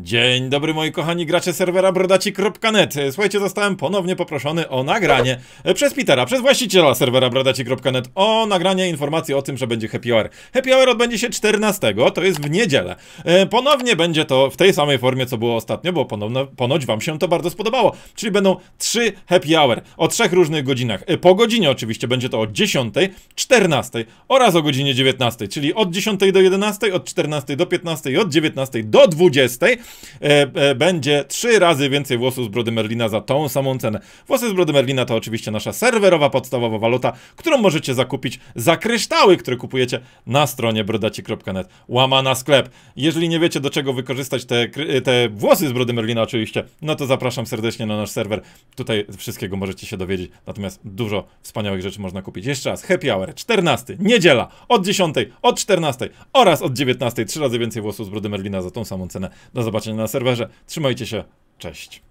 Dzień dobry moi kochani gracze serwera brodaci.net Słuchajcie, zostałem ponownie poproszony o nagranie przez Petera, przez właściciela serwera brodaci.net o nagranie informacji o tym, że będzie happy hour. Happy hour odbędzie się 14, to jest w niedzielę. E, ponownie będzie to w tej samej formie, co było ostatnio, bo ponowno, ponoć wam się to bardzo spodobało. Czyli będą trzy happy hour o trzech różnych godzinach. E, po godzinie oczywiście będzie to o 10, 14 oraz o godzinie 19, czyli od 10 do 11, od 14 do 15 i od 19 do 20. E, e, będzie trzy razy więcej włosów z brody Merlina za tą samą cenę. Włosy z brody Merlina to oczywiście nasza serwerowa podstawowa waluta, którą możecie zakupić za kryształy, które kupujecie na stronie brodaci.net. Łamana sklep. Jeżeli nie wiecie do czego wykorzystać te, te włosy z brody Merlina oczywiście, no to zapraszam serdecznie na nasz serwer. Tutaj wszystkiego możecie się dowiedzieć, natomiast dużo wspaniałych rzeczy można kupić. Jeszcze raz, happy hour, 14, niedziela, od 10, od 14 oraz od 19, trzy razy więcej włosów z brody Merlina za tą samą cenę. Do zobaczenia zobaczenia na serwerze. Trzymajcie się, cześć.